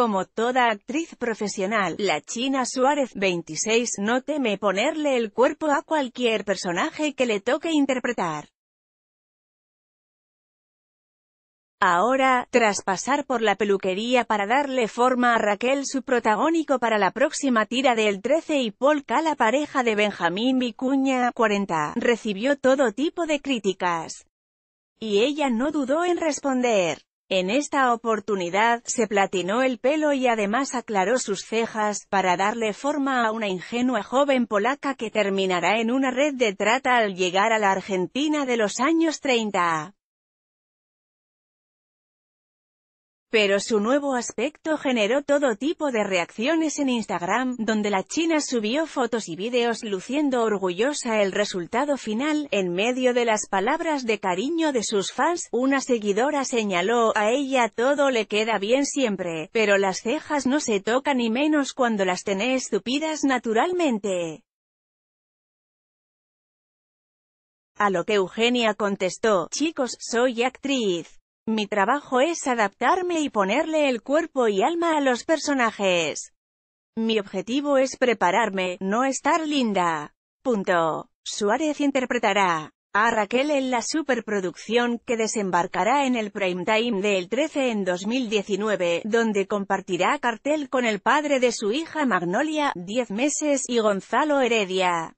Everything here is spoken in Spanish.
Como toda actriz profesional, la China Suárez, 26, no teme ponerle el cuerpo a cualquier personaje que le toque interpretar. Ahora, tras pasar por la peluquería para darle forma a Raquel su protagónico para la próxima tira del 13 y Paul la pareja de Benjamín Vicuña, 40, recibió todo tipo de críticas. Y ella no dudó en responder. En esta oportunidad, se platinó el pelo y además aclaró sus cejas, para darle forma a una ingenua joven polaca que terminará en una red de trata al llegar a la Argentina de los años 30. Pero su nuevo aspecto generó todo tipo de reacciones en Instagram, donde la china subió fotos y videos luciendo orgullosa el resultado final, en medio de las palabras de cariño de sus fans, una seguidora señaló, a ella todo le queda bien siempre, pero las cejas no se tocan y menos cuando las tenés tupidas naturalmente. A lo que Eugenia contestó, chicos, soy actriz. Mi trabajo es adaptarme y ponerle el cuerpo y alma a los personajes. Mi objetivo es prepararme, no estar linda. Punto. Suárez interpretará a Raquel en la superproducción que desembarcará en el primetime del 13 en 2019, donde compartirá cartel con el padre de su hija Magnolia, 10 meses, y Gonzalo Heredia.